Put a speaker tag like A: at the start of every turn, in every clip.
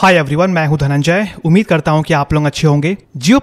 A: hi everyone मैं हूं धनंजय उम्मीद करता हूं कि आप लोग अच्छे होंगे जियो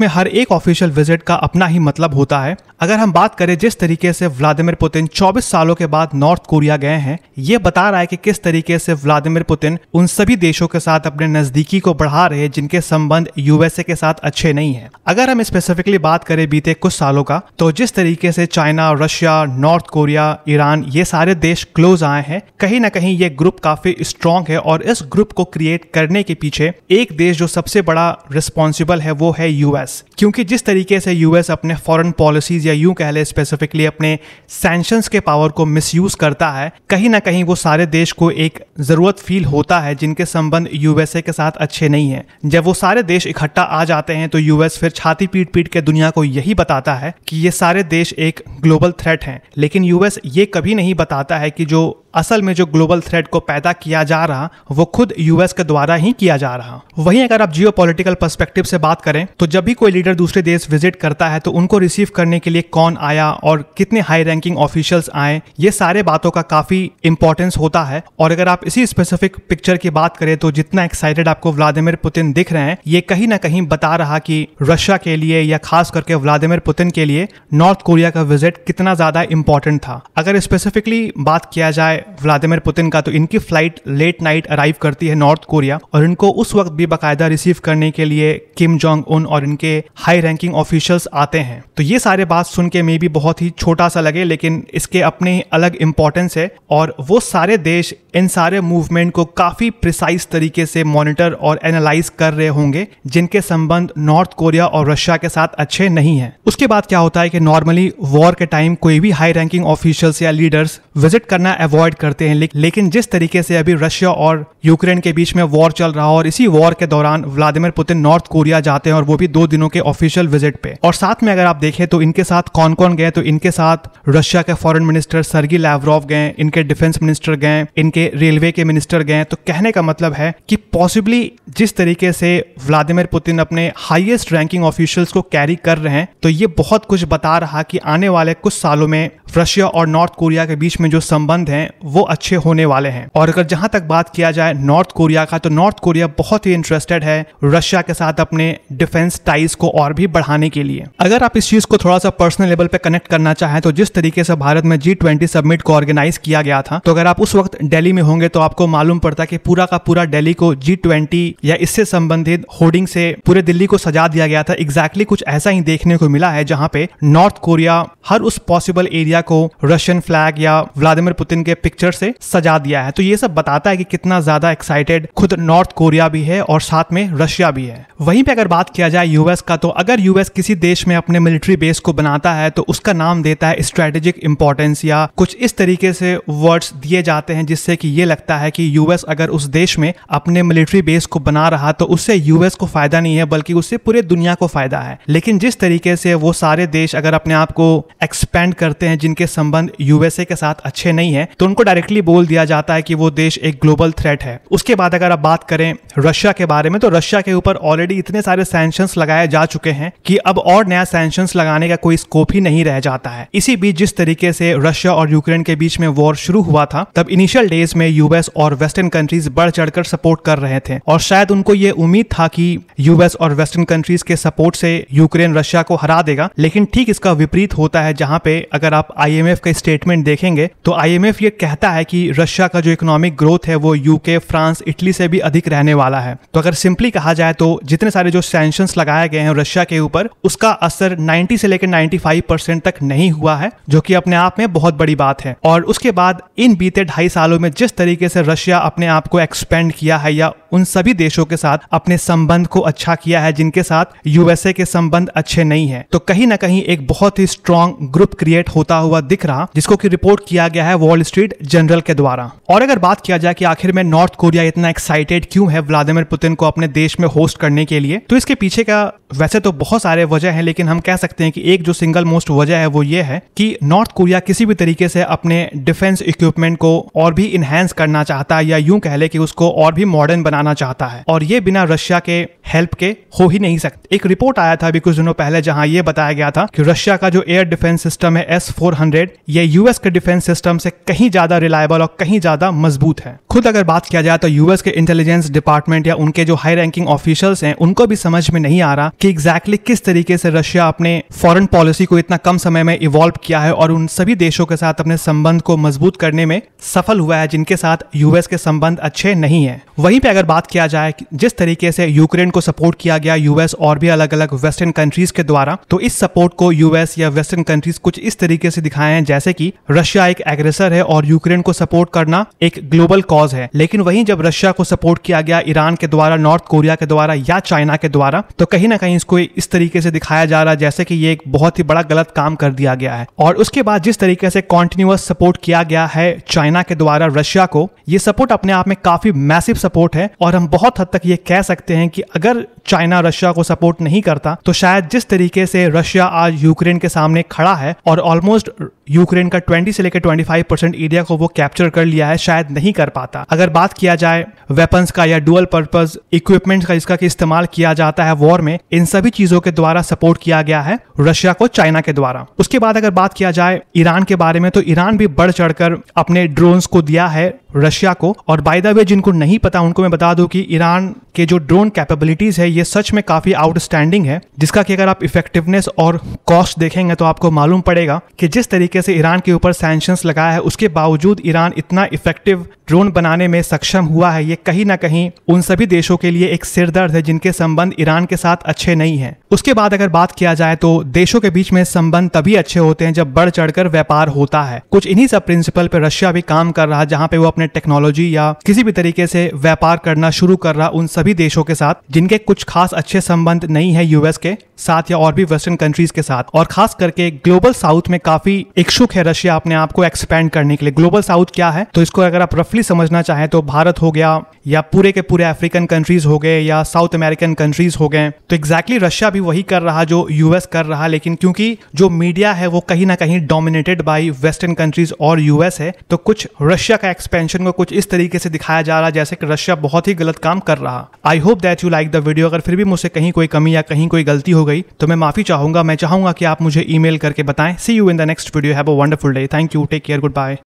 A: में हर एक ऑफिशियल विजिट का अपना ही मतलब होता है अगर हम बात करें जिस तरीके से व्लादिमिर पुतिन 24 सालों के बाद नॉर्थ कोरिया गए हैं ये बता रहा है कि किस तरीके से व्लादिमिर पुतिन उन सभी देशों के साथ अपने नजदीकी को बढ़ा रहे जिनके संबंध यूएसए के साथ अच्छे नहीं है अगर हम स्पेसिफिकली बात करें बीते कुछ सालों का तो जिस तरीके से China Russia North Korea Iran ये सारे देश क्लोज आए हैं कहीं ना कहीं ये ग्रुप काफी स्ट्रॉन्ग है और इस ग्रुप को क्रिएट करने के पीछे एक देश जो सबसे बड़ा रिस्पॉन्सिबल है वो है यूएस क्योंकि जिस तरीके से यूएस अपने फॉरन पॉलिसीज या यूं कह ले स्पेसिफिकली अपने सैंक्शंस के पावर को मिसयूज करता है कहीं ना कहीं वो सारे देश को एक ज़रूरत फील होता है जिनके संबंध यूएसए के साथ अच्छे नहीं है जब वो सारे देश इकट्ठा आ जाते हैं तो यूएस फिर छाती पीट पीट के दुनिया को यही बताता है कि ये सारे देश एक ग्लोबल थ्रेट हैं लेकिन यूएस ये कभी नहीं बताता है कि जो असल में जो ग्लोबल थ्रेट को पैदा किया जा रहा वो खुद यूएस के द्वारा ही किया जा रहा वहीं अगर आप जियो पर्सपेक्टिव से बात करें तो जब भी कोई लीडर दूसरे देश विजिट करता है तो उनको रिसीव करने के लिए लिए कौन आया और कितने हाई रैंकिंग ऑफिशियल्स आए ये सारे बातों का काफी इंपॉर्टेंस होता है और अगर आप इसी स्पेसिफिक पिक्चर की बात करें तो जितना एक्साइटेड आपको व्लादिमिर पुतिन दिख रहे हैं ये कहीं ना कहीं बता रहा कि रशिया के लिए या खास करके व्लादिमिर पुतिन के लिए नॉर्थ कोरिया का विजिट कितना ज्यादा इंपॉर्टेंट था अगर स्पेसिफिकली बात किया जाए व्लादिमिर पुतिन का तो इनकी फ्लाइट लेट नाइट अराइव करती है नॉर्थ कोरिया और इनको उस वक्त भी बाकायदा रिसीव करने के लिए किम जोंग उन और इनके हाई रैंकिंग ऑफिशियल्स आते हैं तो ये सारे बात सुन के मे भी बहुत ही छोटा सा लगे लेकिन इसके अपने ही अलग इम्पोर्टेंस है और वो सारे देश इन सारे मूवमेंट को काफ़ी प्रिसाइज तरीके से मॉनिटर और एनालाइज कर रहे होंगे जिनके संबंध नॉर्थ कोरिया और रशिया के साथ अच्छे नहीं हैं उसके बाद क्या होता है कि नॉर्मली वॉर के टाइम कोई भी हाई रैंकिंग ऑफिशियल्स या लीडर्स विजिट करना अवॉइड करते हैं लेकिन जिस तरीके से अभी रशिया और यूक्रेन के बीच में वॉर चल रहा और इसी वॉर के दौरान व्लादिमिर पुतिन नॉर्थ कोरिया जाते हैं और वो भी दो दिनों के ऑफिशियल विजिट पे और साथ में अगर आप देखें तो इनके साथ साथ कौन कौन गए तो इनके साथ रशिया के फॉरेन मिनिस्टर सर्गी लैवरोव गए इनके डिफेंस मिनिस्टर गए इनके रेलवे के मिनिस्टर गए तो कहने का मतलब है कि पॉसिबली जिस तरीके से व्लादिमिर पुतिन अपने हाईएस्ट रैंकिंग ऑफिशियल्स को कैरी कर रहे हैं तो ये बहुत कुछ बता रहा कि आने वाले कुछ सालों में रशिया और नॉर्थ कोरिया के बीच में जो संबंध हैं वो अच्छे होने वाले हैं और अगर जहां तक बात किया जाए नॉर्थ कोरिया का तो नॉर्थ कोरिया बहुत ही इंटरेस्टेड है रशिया के साथ अपने डिफेंस टाइज को और भी बढ़ाने के लिए अगर आप इस चीज को थोड़ा सा पर्सनल लेवल पे कनेक्ट करना चाहें तो जिस तरीके से भारत में जी ट्वेंटी सबमिट को ऑर्गेनाइज किया गया था तो अगर आप उस वक्त दिल्ली में होंगे तो आपको मालूम पड़ता कि पूरा का पूरा दिल्ली को जी ट्वेंटी या इससे संबंधित होर्डिंग से पूरे दिल्ली को सजा दिया गया था एग्जैक्टली exactly कुछ ऐसा ही देखने को मिला है जहाँ पे नॉर्थ कोरिया हर उस पॉसिबल एरिया को रशियन फ्लैग या व्लादिमिर पुतिन के पिक्चर से सजा दिया है तो ये सब बताता है कि कितना ज्यादा एक्साइटेड खुद नॉर्थ कोरिया भी है और साथ में रशिया भी है वहीं पे अगर बात किया जाए यूएस का तो अगर यूएस किसी देश में अपने मिलिट्री बेस को बना बनाता है तो उसका नाम देता है स्ट्रेटेजिक इंपॉर्टेंस या कुछ इस तरीके से वर्ड्स दिए जाते हैं जिससे कि ये लगता है कि यूएस अगर उस देश में अपने मिलिट्री बेस को बना रहा तो उससे यूएस को फायदा नहीं है बल्कि उससे पूरे दुनिया को फायदा है लेकिन जिस तरीके से वो सारे देश अगर अपने आप को एक्सपेंड करते हैं जिनके संबंध यूएसए के साथ अच्छे नहीं है तो उनको डायरेक्टली बोल दिया जाता है कि वो देश एक ग्लोबल थ्रेट है उसके बाद अगर आप बात करें रशिया के बारे में तो रशिया के ऊपर ऑलरेडी इतने सारे सैंक्शन लगाए जा चुके हैं कि अब और नया सैंक्शन लगाने का कोई कोई स्कोप ही नहीं रह जाता है इसी बीच जिस तरीके से रशिया और यूक्रेन के बीच में वॉर शुरू हुआ था तब इनिशियल डेज में यूएस और वेस्टर्न कंट्रीज बढ़ चढ़कर सपोर्ट कर रहे थे और शायद उनको ये उम्मीद था कि यूएस और वेस्टर्न कंट्रीज के सपोर्ट से यूक्रेन रशिया को हरा देगा लेकिन ठीक इसका विपरीत होता है जहां पे अगर आप आईएमएफ का स्टेटमेंट देखेंगे तो आईएमएफ ये कहता है कि रशिया का जो इकोनॉमिक ग्रोथ है वो यूके फ्रांस इटली से भी अधिक रहने वाला है तो अगर सिंपली कहा जाए तो जितने सारे जो सैंक्शन लगाए गए हैं रशिया के ऊपर उसका असर 90 से लेकर 95 तक नहीं हुआ है जो कि अपने आप में बहुत बड़ी बात है और उसके बाद इन बीते ढाई सालों में जिस तरीके से रशिया अपने आप को एक्सपेंड किया है या उन सभी देशों के साथ अपने संबंध को अच्छा किया है जिनके साथ यूएसए के संबंध अच्छे नहीं है तो कहीं ना कहीं एक बहुत ही स्ट्रांग ग्रुप क्रिएट होता हुआ दिख रहा जिसको की रिपोर्ट किया गया है वॉल स्ट्रीट जनरल के द्वारा और अगर बात किया जाए कि आखिर में नॉर्थ कोरिया इतना एक्साइटेड क्यों है व्लादिमिर पुतिन को अपने देश में होस्ट करने के लिए तो इसके पीछे का वैसे तो बहुत सारे वजह हैं लेकिन हम कह सकते हैं कि एक जो सिंगल मोस्ट वजह है वो ये है कि नॉर्थ कोरिया किसी भी तरीके से अपने डिफेंस इक्विपमेंट को और भी इन्हेंस करना चाहता है या यूं कह ले कि उसको और भी मॉडर्न बनाना चाहता है और ये बिना रशिया के हेल्प के हो ही नहीं सकते एक रिपोर्ट आया था अभी कुछ दिनों पहले जहां ये बताया गया था कि रशिया का जो एयर डिफेंस सिस्टम है एस फोर हंड्रेड ये यूएस के डिफेंस सिस्टम से कहीं ज्यादा रिलायबल और कहीं ज्यादा मजबूत है खुद अगर बात किया जाए तो यूएस के इंटेलिजेंस डिपार्टमेंट या उनके जो हाई रैंकिंग ऑफिशियल्स हैं उनको भी समझ में नहीं आ रहा कि एग्जैक्टली exactly किस तरीके से रशिया अपने फॉरेन पॉलिसी को इतना कम समय में इवॉल्व किया है और उन सभी देशों के साथ अपने संबंध को मजबूत करने में सफल हुआ है जिनके साथ यूएस के संबंध अच्छे नहीं है वहीं पे अगर बात किया जाए जिस तरीके से यूक्रेन को सपोर्ट किया गया यूएस और भी अलग अलग वेस्टर्न कंट्रीज के द्वारा तो इस सपोर्ट को यूएस या वेस्टर्न कंट्रीज कुछ इस तरीके से दिखाए हैं जैसे कि रशिया एक एग्रेसर है और यूक्रेन को सपोर्ट करना एक ग्लोबल कॉज है लेकिन वहीं जब रशिया को सपोर्ट किया गया ईरान के द्वारा नॉर्थ कोरिया के द्वारा या चाइना के द्वारा तो कहीं ना कहीं कहीं इसको इस तरीके से दिखाया जा रहा है जैसे कि ये एक बहुत ही बड़ा गलत काम कर दिया गया है और उसके बाद जिस तरीके से कॉन्टिन्यूस सपोर्ट किया गया है चाइना के द्वारा रशिया को ये सपोर्ट अपने आप में काफी मैसिव सपोर्ट है और हम बहुत हद तक ये कह सकते हैं कि अगर चाइना रशिया को सपोर्ट नहीं करता तो शायद जिस तरीके से रशिया आज यूक्रेन के सामने खड़ा है और ऑलमोस्ट यूक्रेन का 20 से लेकर 25 परसेंट एरिया को वो कैप्चर कर लिया है शायद नहीं कर पाता अगर बात किया जाए वेपन्स का या डुअल पर्पज इक्विपमेंट का जिसका कि इस्तेमाल किया जाता है वॉर में इन सभी चीजों के द्वारा सपोर्ट किया गया है रशिया को चाइना के द्वारा उसके बाद अगर बात किया जाए ईरान के बारे में तो ईरान भी बढ़ चढ़कर अपने ड्रोन्स को दिया है रशिया को और बाय द वे जिनको नहीं पता उनको मैं बता दूं कि ईरान के जो ड्रोन कैपेबिलिटीज है ये सच में काफी आउटस्टैंडिंग है जिसका कि अगर आप इफेक्टिवनेस और कॉस्ट देखेंगे तो आपको मालूम पड़ेगा कि जिस तरीके से ईरान के ऊपर सैंक्शन लगाया है उसके बावजूद ईरान इतना इफेक्टिव ड्रोन बनाने में सक्षम हुआ है ये कहीं ना कहीं उन सभी देशों के लिए एक सिरदर्द है जिनके संबंध ईरान के साथ अच्छे नहीं है उसके बाद अगर बात किया जाए तो देशों के बीच में संबंध तभी अच्छे होते हैं जब बढ़ चढ़कर व्यापार होता है कुछ इन्हीं सब प्रिंसिपल पे रशिया भी काम कर रहा है जहाँ पे वो अपने टेक्नोलॉजी या किसी भी तरीके से व्यापार करना शुरू कर रहा उन सभी देशों के साथ जिनके कुछ खास अच्छे संबंध नहीं है यूएस के साथ या और भी वेस्टर्न कंट्रीज के साथ और खास करके ग्लोबल साउथ में काफी इच्छुक है रशिया अपने आप को एक्सपेंड करने के लिए ग्लोबल साउथ क्या है तो इसको अगर आप रफली स्पेसिफिकली समझना चाहें तो भारत हो गया या पूरे के पूरे अफ्रीकन कंट्रीज हो गए या साउथ अमेरिकन कंट्रीज हो गए तो एग्जैक्टली exactly रशिया भी वही कर रहा जो यूएस कर रहा लेकिन क्योंकि जो मीडिया है वो कहीं ना कहीं डोमिनेटेड बाई वेस्टर्न कंट्रीज और यूएस है तो कुछ रशिया का एक्सपेंशन को कुछ इस तरीके से दिखाया जा रहा जैसे कि रशिया बहुत ही गलत काम कर रहा I hope that you like the video अगर फिर भी मुझसे कहीं कोई कमी या कहीं कोई गलती हो गई तो मैं माफी चाहूंगा मैं चाहूंगा कि आप मुझे ईमेल करके बताएं see you in the next video have a wonderful day thank you take care good bye